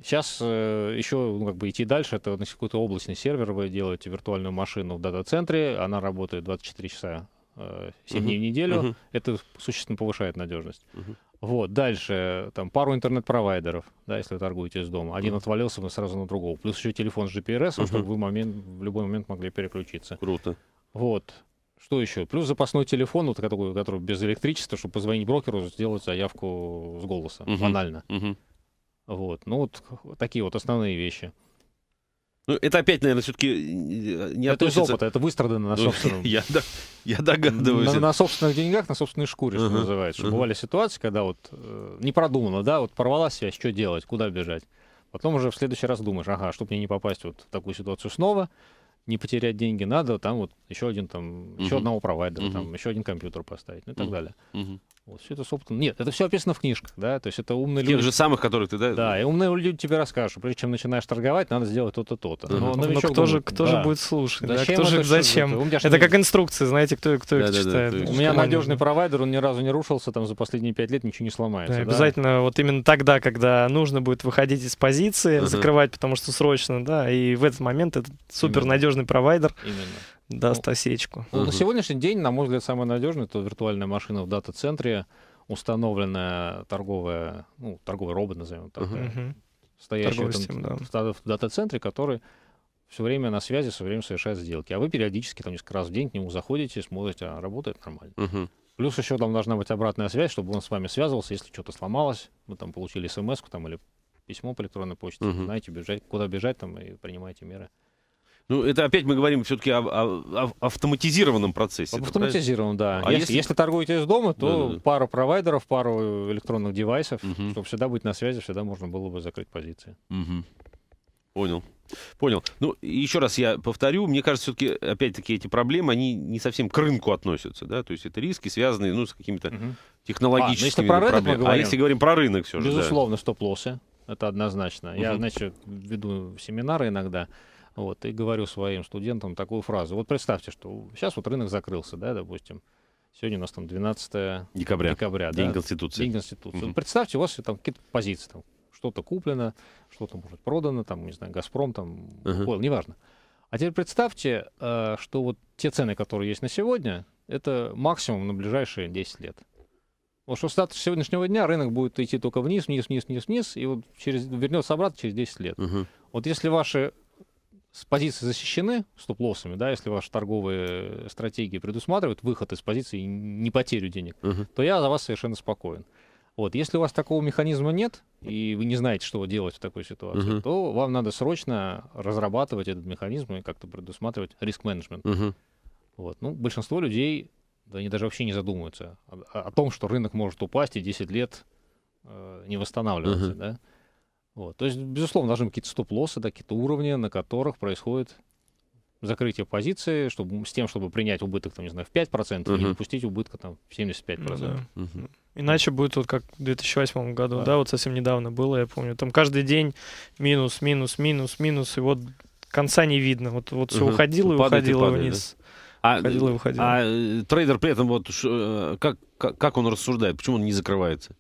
Сейчас э, еще ну, как бы идти дальше, это на какой-то облачный сервер вы делаете виртуальную машину в дата-центре, она работает 24 часа 7 э, uh-huh. дней в неделю, uh-huh. это существенно повышает надежность. Uh-huh. Вот, дальше, там, пару интернет-провайдеров, да, если вы торгуете из дома. Один mm-hmm. отвалился, мы сразу на другого. Плюс еще телефон с GPS, mm-hmm. чтобы вы момент, в любой момент могли переключиться. Круто. Вот. Что еще? Плюс запасной телефон, вот который, который без электричества, чтобы позвонить брокеру, сделать заявку с голоса, mm-hmm. банально. Mm-hmm. Вот. Ну, вот такие вот основные вещи. Ну, это опять, наверное, все-таки э, не это относится... Это из опыта, это выстрадано на ну, собственном... я, я догадываюсь. На, на собственных деньгах, на собственной шкуре, что uh-huh. называется. Uh-huh. Бывали ситуации, когда вот э, не продумано, да, вот порвалась связь, что делать, куда бежать. Потом уже в следующий раз думаешь, ага, чтобы мне не попасть вот в такую ситуацию снова, не потерять деньги, надо там вот еще один там, uh-huh. еще одного провайдера, uh-huh. там еще один компьютер поставить, ну и так uh-huh. далее. Uh-huh. Вот все это с опытом. Нет, это все описано в книжках, да, то есть это умные люди. Тех же самых, которые ты, да? Да, и умные люди тебе расскажут, прежде чем начинаешь торговать, надо сделать то-то, то-то. Но, ну, но кто, думает, же, кто да. же будет слушать? Да, да кто же, это, зачем? Это, это, это как инструкция, знаете, кто, кто да, их да, читает. Да, да, У меня надежный провайдер, он ни разу не рушился, там за последние пять лет ничего не сломается. Да, да? Обязательно вот именно тогда, когда нужно будет выходить из позиции, uh-huh. закрывать, потому что срочно, да, и в этот момент этот супер надежный провайдер. Именно даст ну, осечку. Ну, На сегодняшний день, на мой взгляд, самое надежное это виртуальная машина в дата-центре, установленная торговая, ну, торговый робот, назовем так, угу. стоящий в, да. в, дата-центре, который все время на связи, все время совершает сделки. А вы периодически, там, несколько раз в день к нему заходите, смотрите, а работает нормально. Угу. Плюс еще там должна быть обратная связь, чтобы он с вами связывался, если что-то сломалось, вы там получили смс там, или письмо по электронной почте, угу. знаете, бежать, куда бежать там и принимаете меры. Ну, это опять мы говорим все-таки о, о, о автоматизированном процессе. Об автоматизированном, да. А если, если... торгуете из дома, то да, да, да. пару провайдеров, пару электронных девайсов, угу. чтобы всегда быть на связи, всегда можно было бы закрыть позиции. Угу. Понял. Понял. Ну, еще раз я повторю, мне кажется, все-таки, опять-таки, эти проблемы, они не совсем к рынку относятся, да, то есть это риски, связанные, ну, с какими-то угу. технологическими а, ну, если проблемами. А говорим, а если говорим про рынок все же, Безусловно, да. стоп-лоссы, это однозначно. Угу. Я, значит, веду семинары иногда, вот, и говорю своим студентам такую фразу. Вот представьте, что сейчас вот рынок закрылся, да, допустим, Сегодня у нас там 12 декабря, декабря День да? Конституции. День Конституции. Угу. представьте, у вас там какие-то позиции, там, что-то куплено, что-то, может, продано, там, не знаю, «Газпром», там, угу. «Ойл», неважно. А теперь представьте, э, что вот те цены, которые есть на сегодня, это максимум на ближайшие 10 лет. Вот что с сегодняшнего дня рынок будет идти только вниз, вниз, вниз, вниз, вниз, и вот через, вернется обратно через 10 лет. Угу. Вот если ваши с позиции защищены стоп-лоссами, да, если ваши торговые э, стратегии предусматривают выход из позиции и не потерю денег, угу. то я за вас совершенно спокоен. Вот, если у вас такого механизма нет, и вы не знаете, что делать в такой ситуации, угу. то вам надо срочно разрабатывать этот механизм и как-то предусматривать риск-менеджмент. Угу. Вот. Ну, большинство людей, да они даже вообще не задумываются о, о том, что рынок может упасть и 10 лет э, не восстанавливаться, угу. да. Вот. То есть, безусловно, должны быть какие-то стоп-лоссы, да, какие-то уровни, на которых происходит закрытие позиции чтобы, с тем, чтобы принять убыток, там, не знаю, в 5% угу. Uh и допустить убытка там, в 75%. Ну, да. угу. Иначе будет вот как в 2008 году, да. да, вот совсем недавно было, я помню. Там каждый день минус, минус, минус, минус, и вот конца не видно. Вот, вот все угу. уходило и падает, уходило и падает, вниз. Да. А, уходило уходило. А э, трейдер при этом, вот, э, как, как он рассуждает, почему он не закрывается?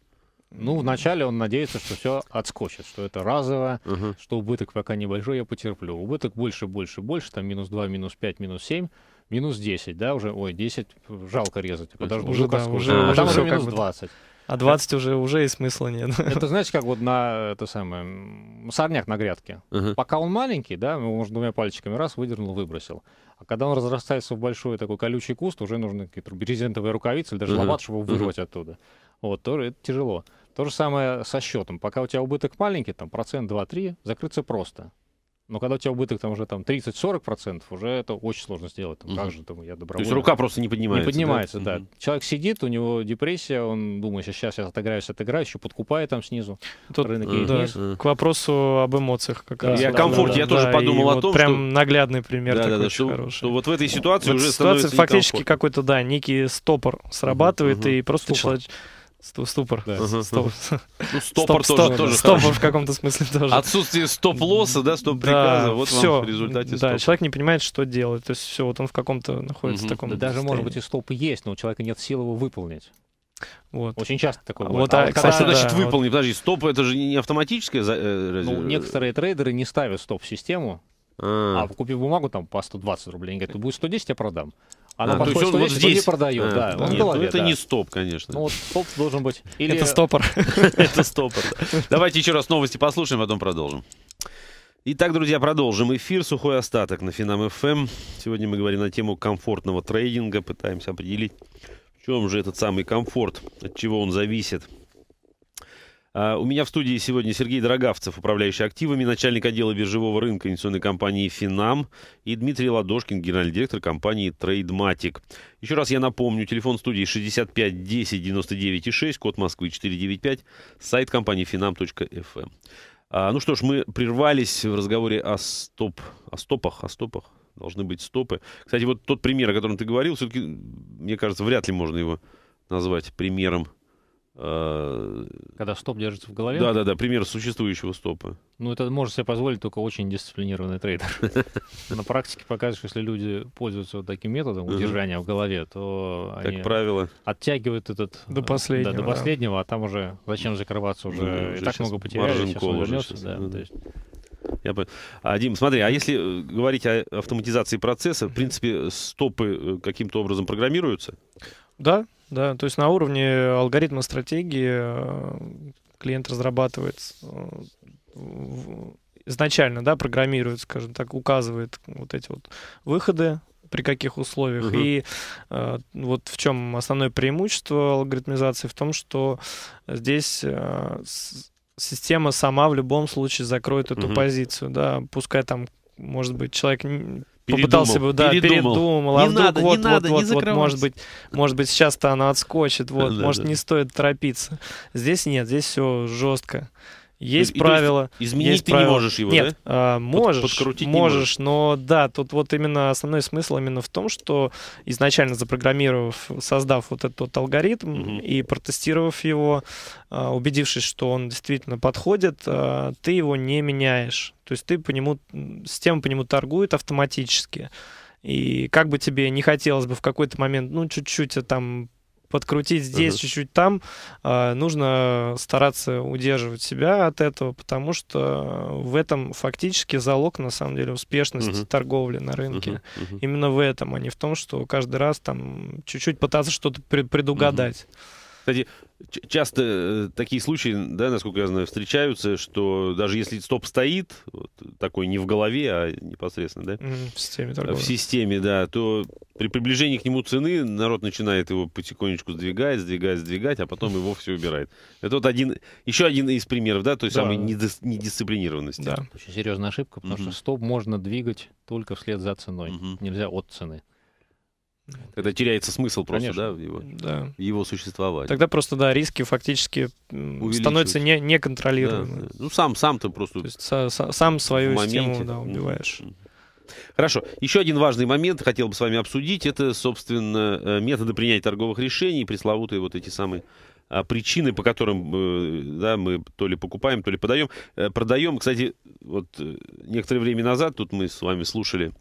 Ну, вначале он надеется, что все отскочит, что это разово, угу. что убыток пока небольшой, я потерплю. Убыток больше, больше, больше, там минус 2, минус 5, минус 7 минус 10, да, уже, ой, 10, жалко резать, подожди, уже, да, уже, а, уже, там уже минус 20. А 20 уже, уже и смысла нет. Это, знаете, как вот на, это самое, сорняк на грядке. Uh-huh. Пока он маленький, да, его можно двумя пальчиками раз выдернул, выбросил. А когда он разрастается в большой такой колючий куст, уже нужны какие-то резиновые рукавицы или даже uh-huh. лопат, чтобы его вырвать uh-huh. оттуда. Вот, тоже это тяжело. То же самое со счетом. Пока у тебя убыток маленький, там процент 2-3, закрыться просто. Но когда у тебя убыток там уже там 30-40%, уже это очень сложно сделать. Там, угу. Как же там я добровольно... То есть рука просто не поднимается. Не поднимается, да. да. Угу. Человек сидит, у него депрессия, он думает, сейчас я отыграюсь, отыграю, еще подкупаю там снизу. Тут, рынок да, К вопросу об эмоциях. Как да, раз. О комфорте да, я да, тоже да, подумал о вот том, прям что... наглядный пример да, такой да, да, что, хороший. Что вот в этой ситуации вот уже ситуация фактически какой-то, да, некий стопор срабатывает, угу, угу. и просто Ступор. человек Ступор. Да. Ага, ну, стопор. тоже, тоже Стопор в каком-то смысле тоже. Отсутствие стоп-лосса, да, стоп-приказа, да, вот все. в результате Да, человек не понимает, что делать. То есть все, вот он в каком-то находится в таком Даже, может быть, и стоп есть, но у человека нет сил его выполнить. Вот. Очень часто такое а бывает. Вот, а, а, вот, кстати, что да, значит выполнить? Вот. Подожди, стоп это же не автоматическое? Э, ну, э, некоторые трейдеры не ставят стоп-систему, в а, а купи бумагу там по 120 рублей, они говорят, будет 110, я продам. Она а, подходит, то есть он вот здесь не продает, а, да. Он нет, голове, ну это да. не стоп, конечно. Ну вот стоп должен быть. Или... Это стопор. Это стопор. Давайте еще раз новости послушаем, а потом продолжим. Итак, друзья, продолжим эфир «Сухой остаток» на Финам ФМ. Эм. Сегодня мы говорим на тему комфортного трейдинга, пытаемся определить, в чем же этот самый комфорт, от чего он зависит – а, у меня в студии сегодня Сергей Дорогавцев, управляющий активами, начальник отдела биржевого рынка инвестиционной компании «Финам» и Дмитрий Ладошкин, генеральный директор компании «Трейдматик». Еще раз я напомню, телефон студии 65 10 99 6, код Москвы 495, сайт компании «Финам.фм». Эм». А, ну что ж, мы прервались в разговоре о стоп, о стопах, о стопах. Должны быть стопы. Кстати, вот тот пример, о котором ты говорил, все-таки, мне кажется, вряд ли можно его назвать примером Э, Когда стоп держится в голове? Да, да, да, пример существующего стопа. Ну, это может себе позволить только очень дисциплинированный трейдер. На практике показывает, если люди пользуются вот таким методом удержания в голове, то они как правило. оттягивают этот э, до последнего, до последнего а там уже зачем закрываться уже, ну, и так много потеряли, сейчас он вернется. Я бы... А, Дим, смотри, а если э, говорить о автоматизации процесса, в принципе, стопы каким-то образом программируются? Да, да. То есть на уровне алгоритма стратегии э, клиент разрабатывает э, изначально, да, программирует, скажем так, указывает вот эти вот выходы, при каких условиях. Угу. И э, вот в чем основное преимущество алгоритмизации в том, что здесь э, с, система сама в любом случае закроет эту угу. позицию, да, пускай там может быть, человек попытался бы, да, передумал. А не надо, вот, не надо, вот, не вот, может быть, может быть, сейчас-то она отскочит, вот, да, может, да. не стоит торопиться. Здесь нет, здесь все жестко. Есть и, правила. Есть, изменить есть ты правила. не можешь его, Нет, да? А, можешь, Под, подкрутить можешь, не можешь, но да, тут вот именно основной смысл именно в том, что изначально запрограммировав, создав вот этот алгоритм угу. и протестировав его, а, убедившись, что он действительно подходит, а, ты его не меняешь. То есть ты по нему, система по нему торгует автоматически. И как бы тебе не хотелось бы в какой-то момент, ну, чуть-чуть э, там подкрутить здесь, uh-huh. чуть-чуть там. А, нужно стараться удерживать себя от этого, потому что в этом фактически залог, на самом деле, успешности uh-huh. торговли на рынке. Uh-huh. Uh-huh. Именно в этом, а не в том, что каждый раз там чуть-чуть пытаться что-то предугадать. Uh-huh. Кстати, часто э, такие случаи, да, насколько я знаю, встречаются, что даже если стоп стоит, вот, такой не в голове, а непосредственно, да? В системе торговли. В системе, да, то при приближении к нему цены народ начинает его потихонечку сдвигать, сдвигать, сдвигать, а потом его все убирает. Это вот один, еще один из примеров, да, той да. самой недисциплинированности. Да. Очень серьезная ошибка, потому угу. что стоп можно двигать только вслед за ценой, угу. нельзя от цены. Тогда теряется смысл просто, Конечно. да, в его, да. его существовании. Тогда просто, да, риски фактически становятся не, неконтролируемыми. Да, да. Ну, сам, сам ты просто... То есть, са, са, сам свою систему да, убиваешь. Хорошо. Еще один важный момент хотел бы с вами обсудить. Это, собственно, э, методы принятия торговых решений, пресловутые вот эти самые а, причины, по которым э, да, мы то ли покупаем, то ли подаем, э, продаем. Кстати, вот э, некоторое время назад, тут мы с вами слушали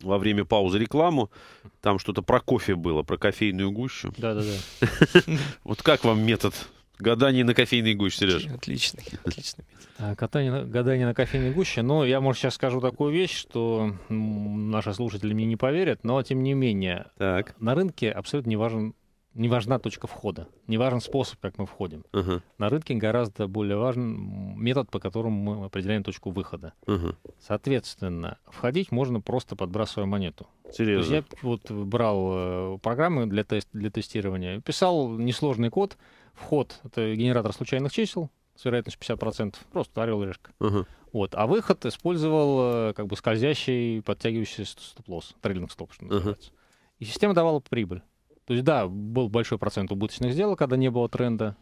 во время паузы рекламу, там что-то про кофе было, про кофейную гущу. Да-да-да. Вот как вам метод Гадание на кофейной гуще, Сереж. Отличный, отличный метод. Гадание, гадание на кофейной гуще. Ну, я, может, сейчас скажу такую вещь, что наши слушатели мне не поверят, но тем не менее. Так. На рынке абсолютно не важен не важна точка входа, не важен способ, как мы входим. Uh-huh. На рынке гораздо более важен метод, по которому мы определяем точку выхода. Uh-huh. Соответственно, входить можно просто подбрасывая монету. Серьезно? То есть я вот брал э, программы для, тест, для тестирования, писал несложный код, вход — это генератор случайных чисел, с вероятностью 50%, просто орел и решка. Uh-huh. Вот. А выход использовал э, как бы скользящий, подтягивающийся стоп-лосс, трейлинг-стоп, что называется. Uh-huh. И система давала прибыль. То есть, да, был большой процент убыточных сделок, когда не было тренда.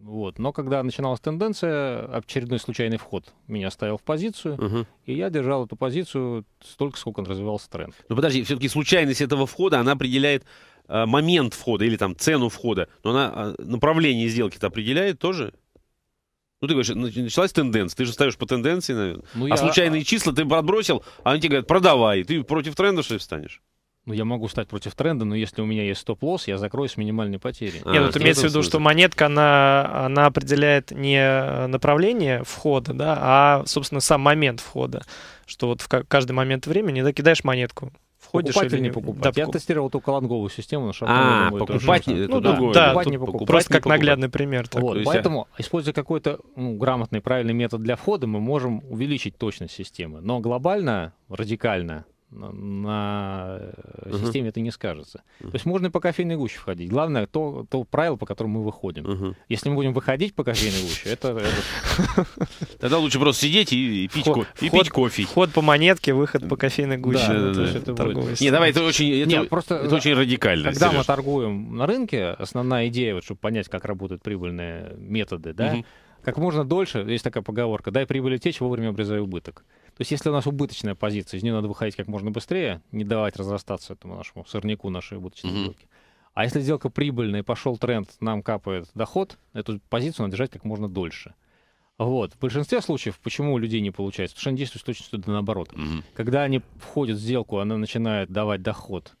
Вот. Но когда начиналась тенденция, очередной случайный вход меня ставил в позицию, угу. и я держал эту позицию столько, сколько он развивался тренд. Ну подожди, все-таки случайность этого входа, она определяет э, момент входа или там цену входа, но она э, направление сделки-то определяет тоже? Ну, ты говоришь, началась тенденция, ты же ставишь по тенденции, наверное. Ну, а я... случайные числа ты подбросил, а они тебе говорят, продавай, ты против тренда, что ли, встанешь? Ну, я могу стать против тренда, но если у меня есть стоп-лосс, я закрою с минимальной потерей. А, Нет, ну, ты имеется в виду, что монетка, она, она определяет не э, направление входа, да, а, собственно, сам момент входа. Что вот в каждый момент времени ты кидаешь монетку, входишь покупать или не покупать. Да, я тестировал только лонговую систему, на шаблоне. А, покупать не, ну, да, другое. Да, покупать не покупать. Просто как покупать. наглядный пример. Так. Вот, есть... поэтому, используя какой-то ну, грамотный, правильный метод для входа, мы можем увеличить точность системы. Но глобально, радикально на, на uh-huh. системе это не скажется. Uh-huh. То есть можно и по кофейной гуще входить. Главное, то, то правило, по которому мы выходим. Uh-huh. Если мы будем выходить по кофейной гуще, это... Тогда лучше просто сидеть и пить кофе. Вход по монетке, выход по кофейной гуще. Ну, не, давай, это очень очень э, радикально. Когда мы торгуем на рынке, основная идея, вот чтобы понять, как работают прибыльные методы, да, как можно дольше, есть такая поговорка, дай прибыли течь, вовремя обрезай убыток. То есть если у нас убыточная позиция, из нее надо выходить как можно быстрее, не давать разрастаться этому нашему сорняку нашей убыточной mm-hmm. сделки. А если сделка прибыльная, пошел тренд, нам капает доход, эту позицию надо держать как можно дольше. Вот. В большинстве случаев, почему у людей не получается? Потому что они действуют с точностью наоборот. Mm-hmm. Когда они входят в сделку, она начинает давать доход,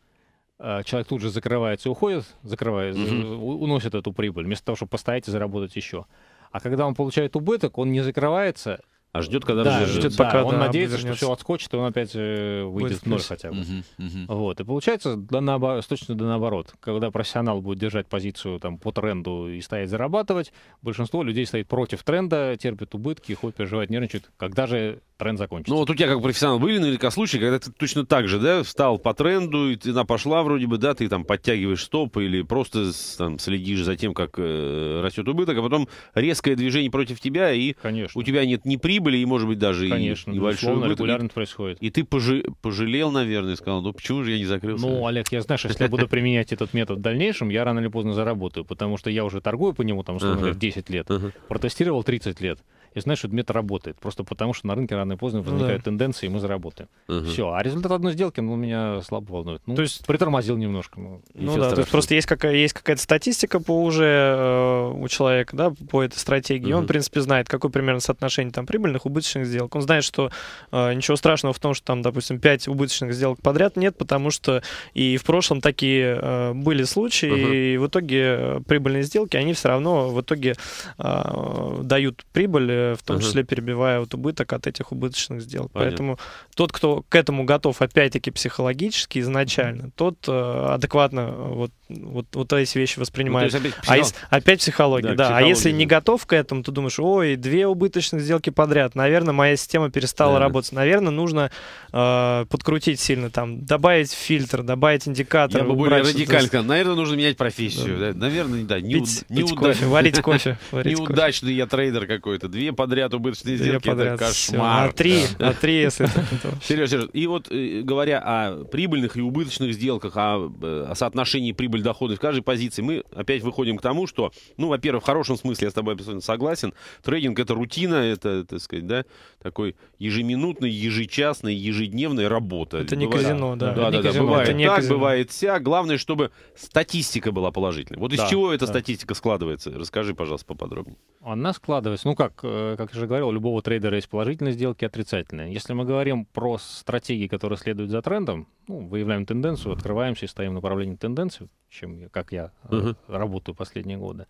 э, человек тут же закрывается и уходит, закрывает, mm-hmm. Э, уносит эту прибыль, вместо того, чтобы постоять и заработать еще. А когда он получает убыток, он не закрывается а ждет, когда да, же... ждет, да, пока он надеется, что все отскочит, и он опять э, выйдет в ноль хотя бы. Угу, угу. Вот. И получается да, наоборот, точно да наоборот. Когда профессионал будет держать позицию там, по тренду и стоять зарабатывать, большинство людей стоит против тренда, терпит убытки, ходит, переживает, нервничает. Когда же тренд закончится. Ну вот у тебя как профессионал были наверняка случаи, когда ты точно так же, да, встал по тренду, и цена пошла вроде бы, да, ты там подтягиваешь стоп или просто там следишь за тем, как э, растет убыток, а потом резкое движение против тебя, и Конечно. у тебя нет ни прибыли, и, может быть, даже Конечно, и небольшой убыток. регулярно и, происходит. И ты пожи пожалел, наверное, и сказал, ну почему же я не закрылся? Ну, Олег, я знаю, что если я буду применять этот метод в дальнейшем, я рано или поздно заработаю, потому что я уже торгую по нему, там, условно говоря, 10 лет, протестировал 30 лет и знаешь, что это работает. Просто потому, что на рынке рано или поздно ну возникают да. тенденции, и мы заработаем. Угу. Все. А результат одной сделки, ну, меня слабо волнует. Ну, то есть притормозил немножко. Ну, ну да, то есть просто есть, какая, есть какая-то статистика по уже э, у человека, да, по этой стратегии. Угу. Он, в принципе, знает, какое примерно соотношение там прибыльных, убыточных сделок. Он знает, что э, ничего страшного в том, что там, допустим, 5 убыточных сделок подряд нет, потому что и в прошлом такие э, были случаи, угу. и в итоге прибыльные сделки, они все равно в итоге э, дают прибыль э, в том uh-huh. числе перебивая вот убыток от этих убыточных сделок. Понятно. Поэтому тот, кто к этому готов, опять-таки, психологически изначально, uh-huh. тот э, адекватно э, вот, вот, вот эти вещи ну, воспринимает. Ну, опять, психолог... а если, опять психология, да. да. а если не готов к этому, то думаешь, ой, две убыточных сделки подряд, наверное, моя система перестала uh-huh. работать. Наверное, нужно э, подкрутить сильно, там, добавить фильтр, добавить индикатор. Я бы более радикально. Наверное, нужно менять профессию. Да. Да. Наверное, да. Не, пить, не пить уд... кофе, варить кофе. Неудачный я трейдер какой-то. Две две подряд убыточные две сделки. Подряд. Это кошмар. А три, да. А три, если Сереж, Сереж, и вот э, говоря о прибыльных и убыточных сделках, о, э, о соотношении прибыль-доходы в каждой позиции, мы опять выходим к тому, что, ну, во-первых, в хорошем смысле я с тобой абсолютно согласен, трейдинг — это рутина, это, так сказать, да, такой ежеминутный, ежечасный, ежедневная работа. Это не бывает, казино, да. Да, да, да, казино, бывает так, казино. бывает вся. Главное, чтобы статистика была положительной. Вот да, из чего эта да. статистика складывается? Расскажи, пожалуйста, поподробнее. Она складывается, ну как, э, Э, как я уже говорил, у любого трейдера есть положительные сделки и отрицательные. Если мы говорим про стратегии, которые следуют за трендом, ну, выявляем тенденцию, открываемся и стоим в направлении тенденции, чем, как я uh-huh. работаю последние годы,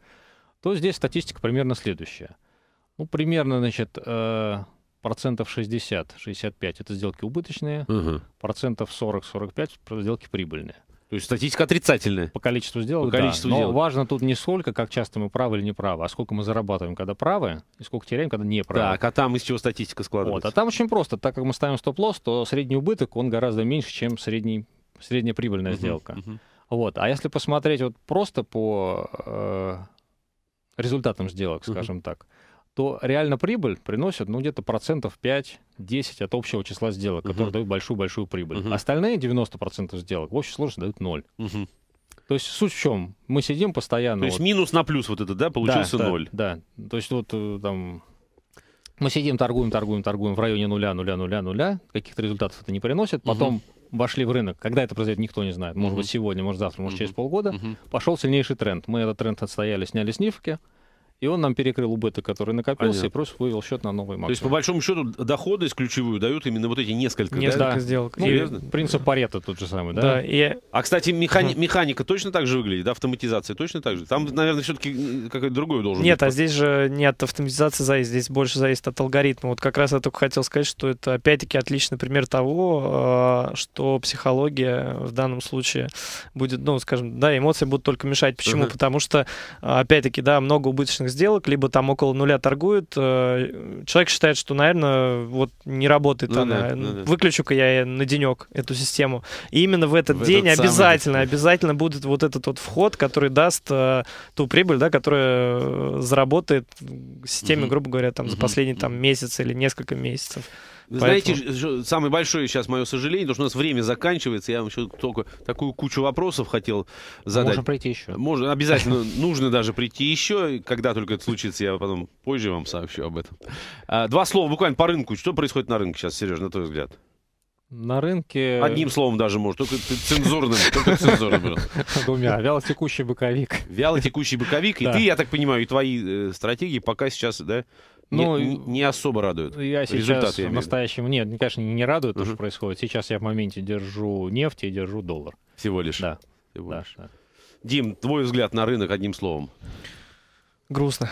то здесь статистика примерно следующая. Ну, примерно, значит, э, процентов 60-65 это сделки убыточные, uh-huh. процентов 40-45 сделки прибыльные. То есть статистика отрицательная. По количеству сделок, По количеству да. Сделок. Но важно тут не сколько, как часто мы правы или неправы, а сколько мы зарабатываем, когда правы, и сколько теряем, когда неправы. правы. Так, а там из чего статистика складывается? Вот, а там очень просто. Так как мы ставим стоп-лосс, то средний убыток, он гораздо меньше, чем средний, средняя прибыльная uh-huh, сделка. Uh-huh. Вот. А если посмотреть вот просто по э, результатам сделок, скажем uh-huh. так, то реально прибыль приносит ну, где-то процентов 5-10 от общего числа сделок, угу. которые дают большую-большую прибыль. Угу. Остальные 90% сделок в общей сложности дают 0. Угу. То есть суть в чем? Мы сидим постоянно... То есть вот... минус на плюс вот это, да, получился да, ноль? Да, да. То есть вот э, там мы сидим, торгуем, торгуем, торгуем в районе нуля, нуля, нуля, нуля. Каких-то результатов это не приносит. Потом угу. вошли в рынок. Когда это произойдет, никто не знает. Может угу. быть сегодня, может завтра, может угу. через полгода. Угу. Пошел сильнейший тренд. Мы этот тренд отстояли, сняли снифки. Угу и он нам перекрыл убыток, который накопился, Понятно. и просто вывел счет на новый макс. То есть, по большому счету, доходы из ключевую дают именно вот эти несколько, несколько да? сделок. Ну, Серьезно? принцип Парета тот же самый, да? да и... А, кстати, механи... механика точно так же выглядит? да Автоматизация точно так же? Там, наверное, все-таки какой-то другой должен Нет, быть. Нет, а здесь же не от автоматизации зависит, здесь больше зависит от алгоритма. Вот как раз я только хотел сказать, что это, опять-таки, отличный пример того, а, что психология в данном случае будет, ну, скажем, да, эмоции будут только мешать. Почему? Угу. Потому что, а, опять-таки, да, много убыточных валютных сделок, либо там около нуля торгует э, человек считает, что, наверное, вот не работает ну, она. Да, ну, да. Выключу-ка я на денек эту систему. И именно в этот в день этот обязательно, самый... обязательно будет вот этот вот вход, который даст э, ту прибыль, да, которая э, заработает в системе, угу. грубо говоря, там угу. за последний там месяц или несколько месяцев. Вы знаете, самое большое сейчас мое сожаление, потому что у нас время заканчивается. Я вам еще только такую кучу вопросов хотел задать. Можно прийти еще. Можно, обязательно. Нужно даже прийти еще. Когда только это случится, я потом позже вам сообщу об этом. А, два слова буквально по рынку. Что происходит на рынке сейчас, Сережа, на твой взгляд? На рынке... Одним словом даже может, только цензурным. Только цензурным. Двумя. Вялотекущий боковик. Вялотекущий боковик. И ты, я так понимаю, и твои э, стратегии пока сейчас, да, ну, не, не особо радует. Я сейчас Результат, я в настоящем... Нет, конечно, не радует угу. что происходит. Сейчас я в моменте держу нефть и держу доллар. Всего лишь? Да. Всего да, лишь. да. Дим, твой взгляд на рынок одним словом. Грустно.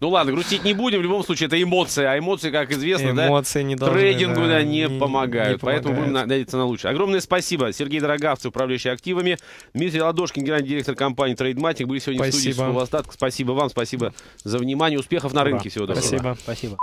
Ну ладно, грустить не будем. В любом случае, это эмоции. А эмоции, как известно, да, не должны, трейдингу да, не, не помогают. Не Поэтому будем надеяться на лучшее. Огромное спасибо. Сергей Дороговцев, управляющий активами. Дмитрий Ладошкин, генеральный директор компании Трейдматик. Были сегодня спасибо. в студии Спасибо вам, спасибо за внимание. Успехов на рынке. Всего доброго. Спасибо. Спасибо.